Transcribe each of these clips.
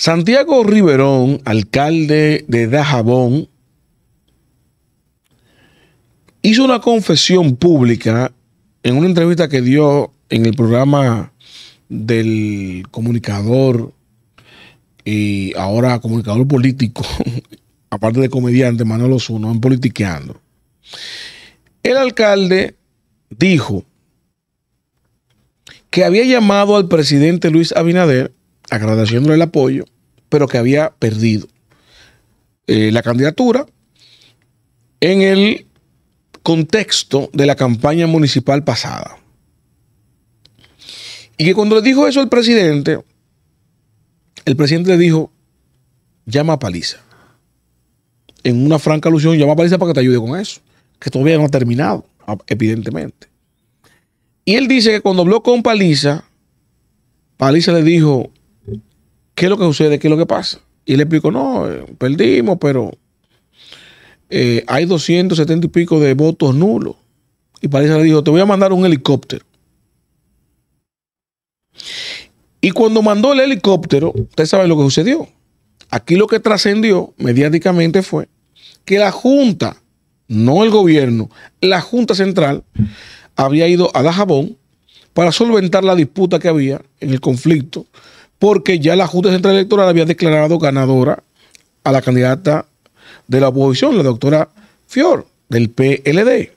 Santiago Riverón, alcalde de Dajabón, hizo una confesión pública en una entrevista que dio en el programa del comunicador y ahora comunicador político, aparte de comediante Manolo Osuna, en Politiqueando. El alcalde dijo que había llamado al presidente Luis Abinader agradeciéndole el apoyo, pero que había perdido eh, la candidatura en el contexto de la campaña municipal pasada. Y que cuando le dijo eso al presidente, el presidente le dijo, llama a Paliza. En una franca alusión, llama a Paliza para que te ayude con eso, que todavía no ha terminado, evidentemente. Y él dice que cuando habló con Paliza, Paliza le dijo, ¿qué es lo que sucede? ¿Qué es lo que pasa? Y le explico, no, eh, perdimos, pero eh, hay 270 y pico de votos nulos. Y Paliza le dijo, te voy a mandar un helicóptero. Y cuando mandó el helicóptero, ustedes saben lo que sucedió. Aquí lo que trascendió mediáticamente fue que la Junta, no el gobierno, la Junta Central había ido a Dajabón para solventar la disputa que había en el conflicto porque ya la Junta Central Electoral había declarado ganadora a la candidata de la oposición, la doctora Fior, del PLD.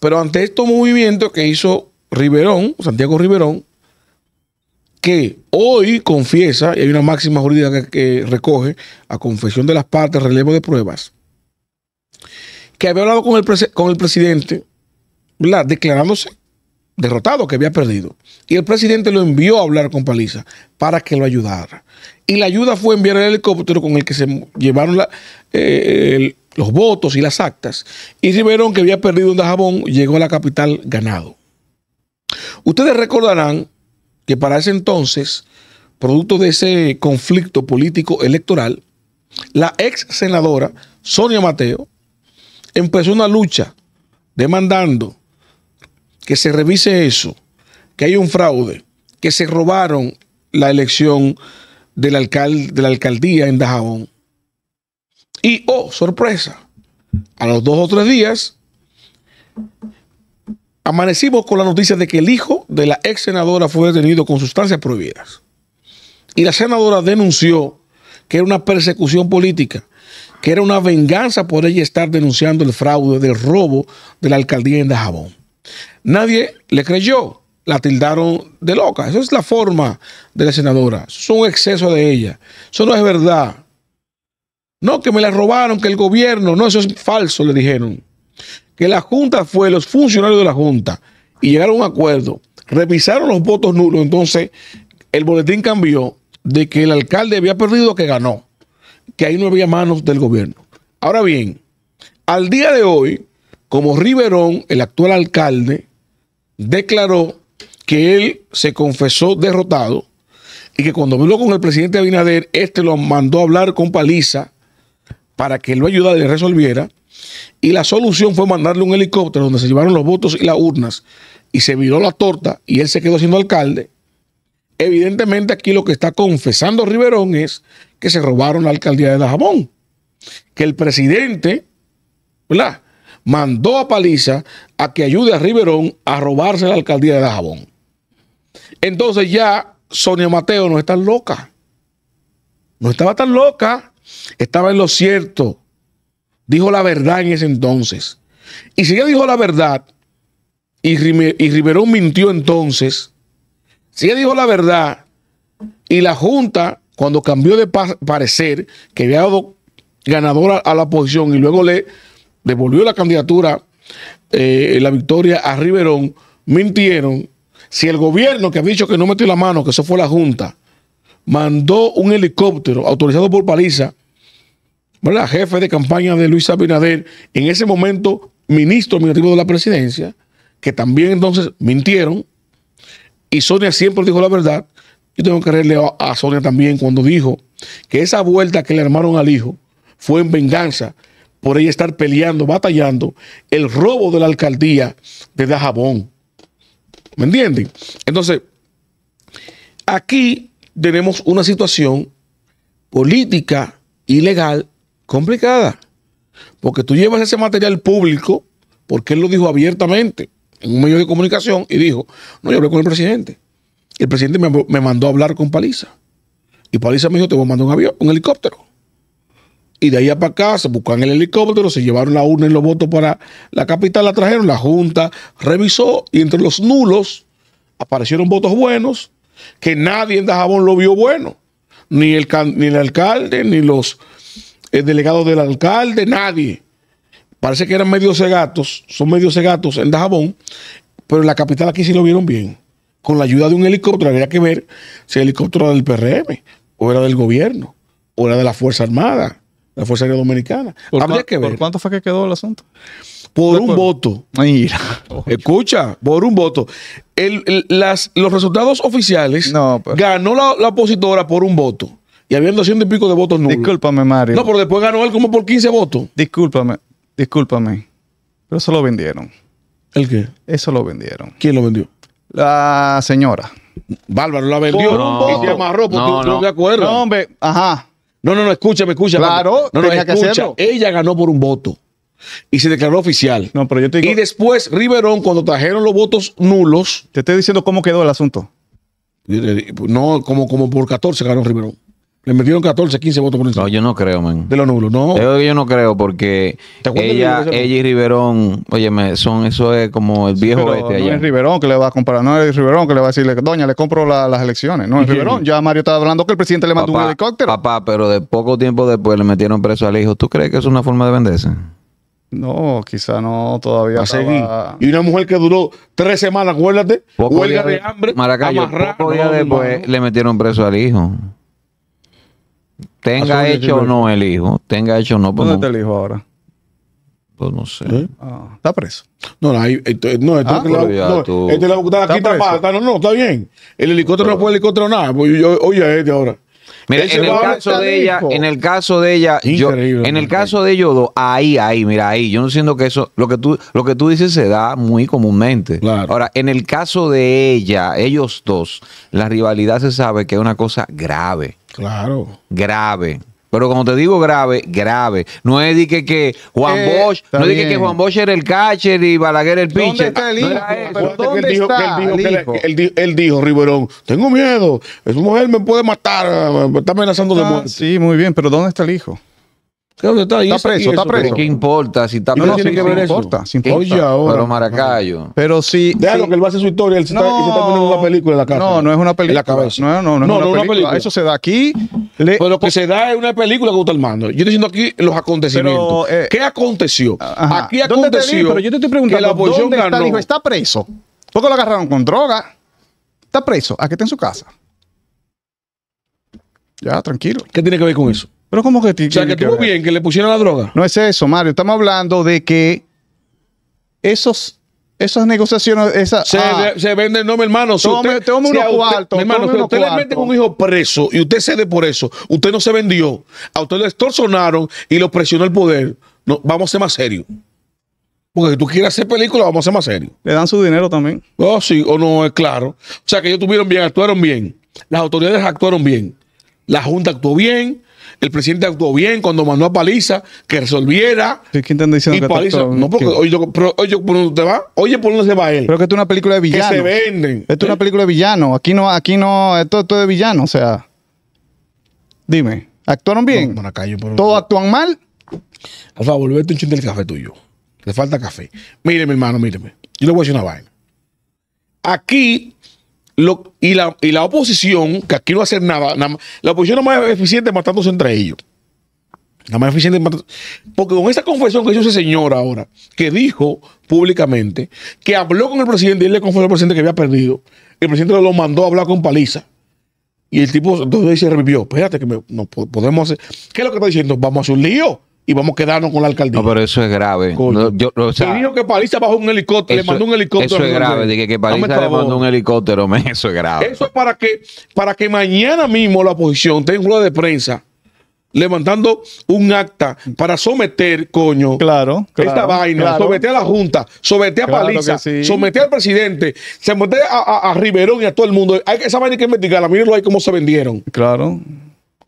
Pero ante estos movimientos que hizo Riverón, Santiago Riverón, que hoy confiesa, y hay una máxima jurídica que, recoge, a confesión de las partes, relevo de pruebas, que había hablado con el, presidente, declarándose derrotado, que había perdido. Y el presidente lo envió a hablar con Paliza para que lo ayudara. Y la ayuda fue enviar el helicóptero con el que se llevaron eh, los votos y las actas. Y vieron que había perdido un Dajabón, llegó a la capital ganado. Ustedes recordarán que para ese entonces, producto de ese conflicto político electoral, la ex senadora Sonia Mateo empezó una lucha demandando que se revise eso, que hay un fraude, que se robaron la elección del alcalde, de la alcaldía en Dajabón. Y, oh, sorpresa, a los dos o tres días amanecimos con la noticia de que el hijo de la ex senadora fue detenido con sustancias prohibidas. Y la senadora denunció que era una persecución política, que era una venganza por ella estar denunciando el fraude del robo de la alcaldía en Dajabón. Nadie le creyó, la tildaron de loca. Esa es la forma de la senadora. es un exceso de ella. Eso no es verdad. No, que me la robaron, que el gobierno, no, eso es falso, le dijeron. Que la Junta fue, los funcionarios de la Junta, y llegaron a un acuerdo, revisaron los votos nulos, entonces el boletín cambió de que el alcalde había perdido que ganó, que ahí no había manos del gobierno. Ahora bien, al día de hoy, como Riverón, el actual alcalde, declaró que él se confesó derrotado y que cuando habló con el presidente Abinader, este lo mandó a hablar con paliza para que lo ayudara y resolviera. Y la solución fue mandarle un helicóptero donde se llevaron los votos y las urnas y se viró la torta y él se quedó siendo alcalde. Evidentemente aquí lo que está confesando Riverón es que se robaron la alcaldía de Dajabón, que el presidente, ¿verdad? mandó a Paliza a que ayude a Riverón a robarse la alcaldía de Dajabón. Entonces ya Sonia Mateo no está loca. No estaba tan loca. Estaba en lo cierto. Dijo la verdad en ese entonces. Y si ella dijo la verdad y, Riverón mintió entonces, si ella dijo la verdad y la Junta, cuando cambió de parecer, que había dado ganadora a la posición y luego le devolvió la candidatura, eh, la victoria a Riverón, mintieron. Si el gobierno que ha dicho que no metió la mano, que eso fue la Junta, mandó un helicóptero autorizado por Paliza, la jefe de campaña de Luis Abinader, en ese momento ministro administrativo de la presidencia, que también entonces mintieron, y Sonia siempre dijo la verdad. Yo tengo que creerle a Sonia también cuando dijo que esa vuelta que le armaron al hijo fue en venganza por ella estar peleando, batallando el robo de la alcaldía de Dajabón. ¿Me entienden? Entonces, aquí tenemos una situación política y legal complicada. Porque tú llevas ese material público, porque él lo dijo abiertamente en un medio de comunicación y dijo, no, yo hablé con el presidente. el presidente me, me mandó a hablar con Paliza. Y Paliza me dijo, te voy a mandar un avión, un helicóptero. Y de allá para acá se buscan el helicóptero, se llevaron la urna y los votos para la capital, la trajeron, la Junta revisó y entre los nulos aparecieron votos buenos que nadie en Dajabón lo vio bueno. Ni el, el alcalde, ni los eh, delegados del alcalde, nadie. Parece que eran medios segatos son medios segatos en Dajabón, pero en la capital aquí sí lo vieron bien. Con la ayuda de un helicóptero, había que ver si el helicóptero era del PRM, o era del gobierno, o era de la Fuerza Armada, la Fuerza Aérea Dominicana. ¿Por cuánto fue que quedó el asunto? Por un voto. Mira. Escucha, por un voto. El, las, los resultados oficiales ganó la, opositora por un voto. Y habiendo ciento y pico de votos nulos. Discúlpame, Mario. No, pero después ganó él como por 15 votos. Discúlpame, discúlpame. Pero eso lo vendieron. ¿El qué? Eso lo vendieron. ¿Quién lo vendió? La señora. Bárbaro la vendió. Por un voto. no, no. de acuerdo. No, hombre, ajá. No, no, no, escúchame, escúchame. Claro, no, no, Ella ganó por un voto y se declaró oficial. No, y después Riverón, cuando trajeron los votos nulos. Te estoy diciendo cómo quedó el asunto. No, como, como por 14 ganó Riverón. Le metieron 14, 15 votos por encima. No, yo no creo, man. De lo nulo, no. Yo, no creo porque ella, ella y Riverón, oye, son, eso es como el viejo es Riverón que le va a comprar, no es Riverón que le va a decirle, doña, le compro las elecciones. No es Riverón. Ya Mario estaba hablando que el presidente le mandó un helicóptero. Papá, pero de poco tiempo después le metieron preso al hijo. ¿Tú crees que es una forma de venderse? No, quizá no todavía. no. Y una mujer que duró tres semanas, acuérdate, huelga de, hambre. Maracayo, poco después le metieron preso al hijo. Tenga hecho o no el hijo. Tenga hecho o no. Pues ¿Dónde está el hijo ahora? Pues no sé. ¿Eh? Ah. Está preso. No, no, no, ah, es la, la, está aquí No, no, está bien. El helicóptero no puede helicóptero nada. Pues yo, oye, este ahora. Mira, en el, caso de ella, en el caso de ella, yo, en el caso de ellos dos, ahí, ahí, mira, ahí, yo no siento que eso, lo que tú, lo que tú dices se da muy comúnmente. Claro. Ahora, en el caso de ella, ellos dos, la rivalidad se sabe que es una cosa grave. Claro. Grave. Pero como te digo grave, grave. No es de que, Juan eh, Bosch, no es de que, Juan Bosch era el catcher y Balaguer el pitcher. ¿Dónde está el hijo? él dijo, el él, dijo, Riverón, tengo miedo, esa mujer me puede matar, eh, me está amenazando de ah, muerte. Sí, muy bien, pero ¿dónde está el hijo? está? preso, está preso. ¿Qué importa si está preso? No, no, tiene que ver eso. Importa, Oye, ahora. Pero Maracayo. Pero si. Déjalo lo que él va a hacer su historia. Él se, no, está, poniendo una película en la cabeza. No, no es una película. En la cabeza. No, no, no. No, es una, no película. Eso se da aquí. lo que se da es una película que usted está armando. Yo estoy diciendo aquí los acontecimientos. Eh, ¿Qué aconteció? Aquí aconteció. pero yo te estoy preguntando. la ¿dónde está, dijo, está preso. ¿Por qué lo agarraron con droga. Está preso. Aquí está en su casa. Ya, tranquilo. ¿Qué tiene que ver con eso? Pero como que... O sea, que estuvo bien que le pusieron la droga. No es eso, Mario. Estamos hablando de que esos, esas negociaciones... Esa, se, ah. se venden, no, mi hermano. usted, tome unos usted le mete un hijo preso y usted cede por eso. Usted no se vendió. A usted le extorsionaron y lo presionó el poder. vamos a ser más serios. Porque si tú quieres hacer película, vamos a ser más serios. Le dan su dinero también. Oh, sí, o no, es claro. O sea, que ellos tuvieron bien, actuaron bien. Las autoridades actuaron bien. La Junta actuó bien el presidente actuó bien cuando mandó a Paliza que resolviera. ¿Qué intenta diciendo y que Paliza, no porque oye, por dónde te va, oye por dónde se va él. Pero que esto es una película de villano. Que se venden. Esto es una eh. película de villano. Aquí no, aquí no, esto, es de villano. O sea, dime, ¿actuaron bien? No, ¿Todos actúan mal? Alfa, volvete un chiste del café tuyo. Le falta café. Míreme, hermano, míreme. Yo le voy a decir una vaina. Aquí y, la, y, la, oposición, que aquí no va a hacer nada, la oposición no más eficiente matándose entre ellos. Nada más eficiente Porque con esa confesión que hizo ese señor ahora, que dijo públicamente, que habló con el presidente y él le confesó al presidente que había perdido, el presidente lo mandó a hablar con paliza. Y el tipo entonces se revivió. Espérate, que no podemos hacer. ¿Qué es lo que está diciendo? Vamos a hacer un lío y vamos a quedarnos con la alcaldía. No, pero eso es grave. yo, que Paliza bajó un helicóptero, le mandó un helicóptero. Eso es grave, dije que Paliza le mandó un helicóptero, eso es grave. Eso es para que, para que mañana mismo la oposición tenga rueda de prensa levantando un acta para someter, coño, claro, esta vaina, someter a la Junta, someter a Paliza, someter al presidente, someter a, a, Riverón y a todo el mundo. Hay, esa vaina hay que investigarla, mírenlo ahí cómo se vendieron. Claro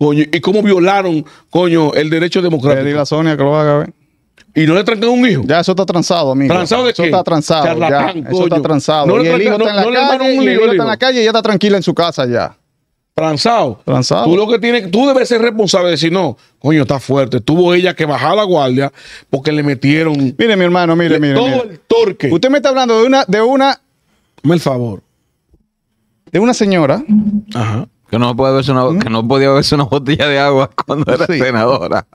y cómo violaron, coño, el derecho democrático. Le diga Sonia que lo haga, ¿ver? Y no le trancan un hijo. Ya, eso está transado, amigo. ¿Transado de eso qué? Está transado, ya. Eso está tranzado. No le trancan, no, no le un lío. está en la calle y ya está tranquila en su casa ya. Transado. Transado. Tú lo que tienes, tú debes ser responsable de decir, no, coño, está fuerte. Tuvo ella que bajar la guardia porque le metieron. Mire, mi hermano, mire, mire. Todo el torque. Usted me está hablando de una, de una. Dame el favor. De una señora. Ajá. Que no, puede verse una, ¿Mm? que no podía verse una botella de agua cuando era senadora.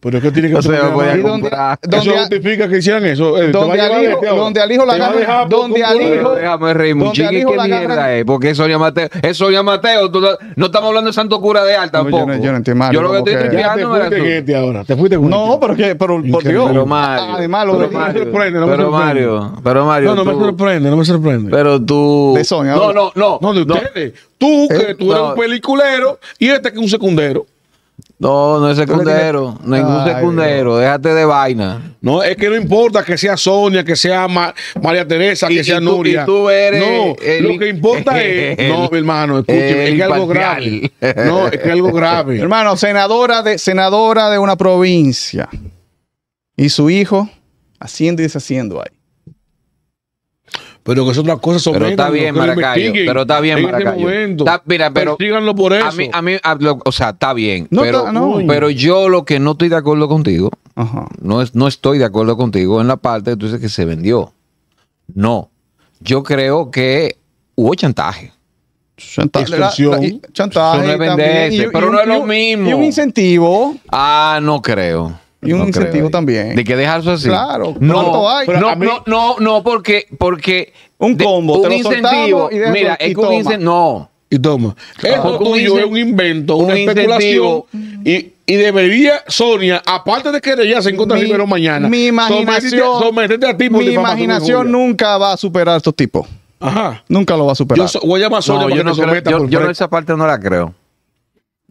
Pero es que tiene que ser. No eso justifica que hicieran eso. Eh, donde, hijo, este donde Alijo la gana. Donde hijo. Déjame reír, mucho. qué mierda es. Porque es Sonia Mateo. Es Sonia Mateo. no estamos hablando de Santo Cura de Al tampoco. yo, no, entiendo. Yo lo que estoy tripeando es. Te este ahora. Te fuiste con No, pero que. Pero por Dios. Pero Mario. Además, ah, me Pero Mario. Pero Mario. No, no me sorprende. No me sorprende. Pero tú. De No, no, no. No, de ustedes. Tú que eh, tú eres peliculero y este que es un secundero. No, no es secundero, no ningún un secundero, déjate de vaina. No, es que no importa que sea Sonia, que sea María Teresa, que sea Nuria. no, lo que importa es. no, mi hermano, escúcheme, es que algo grave. No, es que algo grave. hermano, senadora de, senadora de una provincia y su hijo haciendo y deshaciendo ahí pero que son otras cosas son Pero está bien, Maracayo. Pero está bien, este Maracayo. mira, pero. por eso. A mí, a mí o sea, está bien. pero, pero yo lo que no estoy de acuerdo contigo, Ajá. No, es, no estoy de acuerdo contigo en la parte que tú dices que se vendió. No. Yo creo que hubo chantaje. Chantaje. chantaje. pero no es lo mismo. Y un incentivo. Ah, no creo. Y un incentivo también. De que dejarlo así. Claro, no, hay? No, no, no, porque, un combo, un incentivo. mira, es un incentivo. No. Y toma. Eso tuyo es un invento, una especulación. Y, y, debería, Sonia, aparte de que ella se encuentra primero mañana, mi imaginación, a ti Mi imaginación nunca va a superar a estos tipos. Ajá. Nunca lo va a superar. Yo voy a llamar a Sonia no, yo no esa parte no la creo.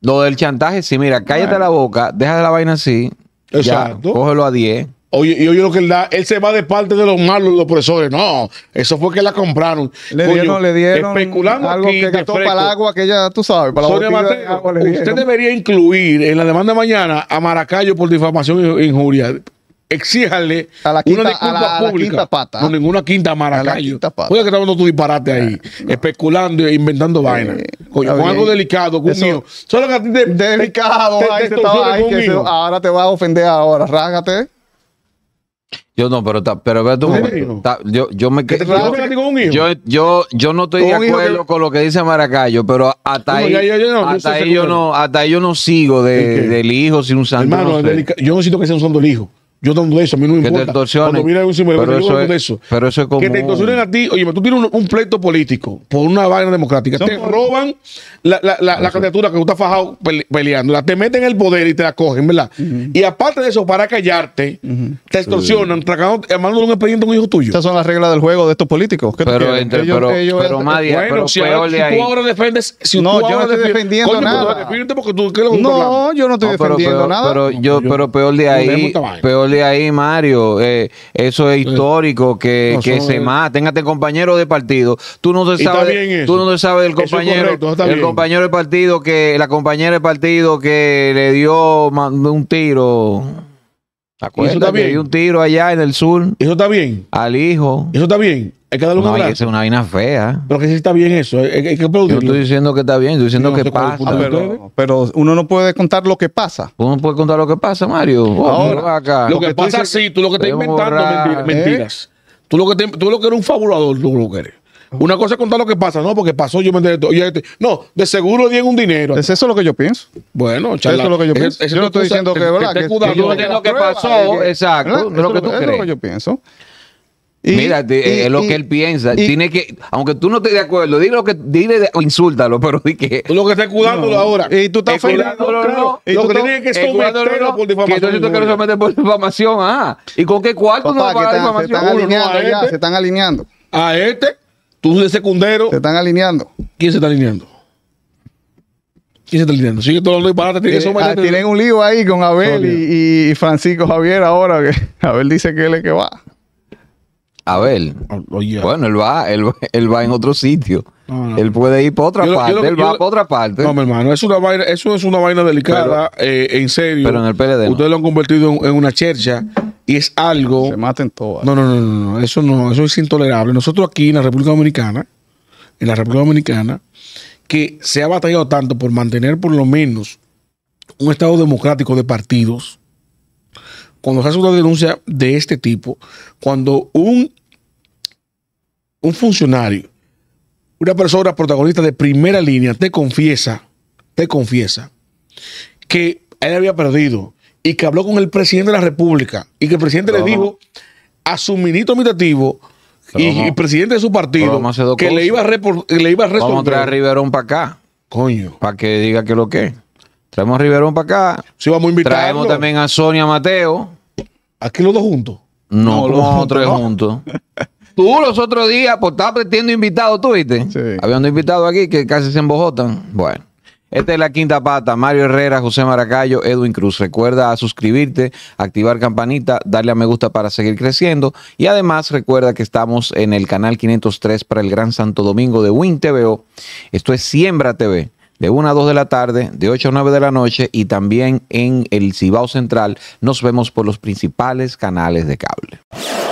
Lo del chantaje, sí, mira, cállate la boca, deja de la vaina así, Exacto. cógelo a 10. Oye, yo, lo que él da, él se va de parte de los malos, los profesores. No, eso fue que la compraron. Le dieron, le dieron especulando algo que, gastó para el agua, que ya tú sabes. Para la Mateo, usted debería incluir en la demanda mañana a Maracayo por difamación e injuria exíjale a la quinta, una disculpa Quinta pata. No, ninguna quinta maracayo. Oye, que está de tu disparate ahí, eh, especulando e inventando eh, vainas. con algo delicado, con un hijo. Solo que a ti te, delicado, ahí ahora te vas a ofender ahora, rágate. Yo no, pero, pero yo, yo me Yo, yo, no estoy de acuerdo con lo que dice Maracayo, pero hasta ahí, yo no, hasta ahí no sigo del hijo sin un santo. yo no siento que sea un santo el hijo yo dando eso, a mí no me importa. Te extorsionen. pero eso, es, eso. Pero eso es como. Que te extorsionen a ti. Oye, tú tienes un, pleito político por una vaina democrática. Te roban la, la, la, candidatura que tú estás fajado peleando. te meten en el poder y te la cogen, ¿verdad? Y aparte de eso, para callarte, te extorsionan, sí. mandándole un expediente a un hijo tuyo. Esas son las reglas del juego de estos políticos. pero, entre, pero, pero, pero si, de ahí. si tú ahora defiendes. Si no, tú yo ahora no estoy defendiendo nada. no, yo no estoy defendiendo nada. Pero peor de ahí ahí, Mario. Eh, eso es eh, histórico, que, que se más Téngate compañero de partido. Tú no te sabes, tú no te sabes del compañero, el compañero de partido que la compañera de partido que le dio un tiro eso está bien. Hay un tiro allá en el sur. Eso está bien. Al hijo. Eso está bien. Hay que darle un no, es una vaina fea. Pero que sí está bien eso. ¿eh? Yo estoy diciendo que está bien, estoy diciendo que pasa. Pero, uno no puede contar lo que pasa. Uno no puede contar lo que pasa, Mario. Lo, que, pasa, sí, tú lo que estás inventando mentiras. ¿Eh? Tú, lo que tú lo que eres un fabulador, tú lo que eres. Una cosa es contar lo que pasa, no, porque pasó, yo me enteré todo. Este, no, de seguro dieron un dinero. ¿Es eso lo que yo pienso? Bueno, charla. Eso es lo que yo pienso. Es, yo no estoy diciendo que, ¿verdad? Que, que, yo que, lo que pasó, exacto. Es lo que tú crees. Es lo que yo pienso. Y, Mira, es lo que él piensa. Tiene que, aunque tú no estés de acuerdo, dile lo que, dile, o insúltalo, pero di que. Tú Lo que estás cuidándolo ahora. Y tú estás cuidándolo, y tú tienes que someterlo por difamación. Entonces yo te quiero someter por difamación, ah. ¿Y con qué cuarto no va a pagar difamación? están, alineando, este. se están alineando. A este. Tú de secundero. Se están alineando. ¿Quién se está alineando? ¿Quién se está alineando? Sigue todo los disparates. Eh, ah, tienen un lío ahí con Abel y, Francisco Javier ahora. Que Abel dice que él es que va. Abel. Ah, bueno, él va, él, él, va en otro sitio. Ah. Él puede ir para otra parte. él va para otra parte. No, mi hermano, es una eso es una vaina delicada, eh, en serio. Pero en el PLD. Ustedes lo han convertido en una chercha y es algo. Se maten todas. No, no, no, no, eso no, eso es intolerable. Nosotros aquí en la República Dominicana, en la República Dominicana, que se ha batallado tanto por mantener por lo menos un Estado democrático de partidos, cuando se hace una denuncia de este tipo, cuando un, un funcionario, una persona protagonista de primera línea, te confiesa, te confiesa que él había perdido y que habló con el presidente de la República y que el presidente le dijo a su ministro administrativo y, presidente de su partido que le iba, a le iba a Vamos a traer a Riverón para acá. Coño. Para que diga que lo que. Traemos a Riverón para acá. Sí, vamos a Traemos también a Sonia Mateo. ¿Aquí los dos juntos? No, los, otros juntos. Tú los otros días, pues estabas pretendiendo invitado tú viste. aquí que casi se embojotan. Bueno. Esta es la quinta pata. Mario Herrera, José Maracayo, Edwin Cruz. Recuerda suscribirte, activar campanita, darle a me gusta para seguir creciendo. Y además recuerda que estamos en el canal 503 para el Gran Santo Domingo de Win TVO. Esto es Siembra TV de 1 a 2 de la tarde, de 8 a 9 de la noche y también en el Cibao Central. Nos vemos por los principales canales de cable.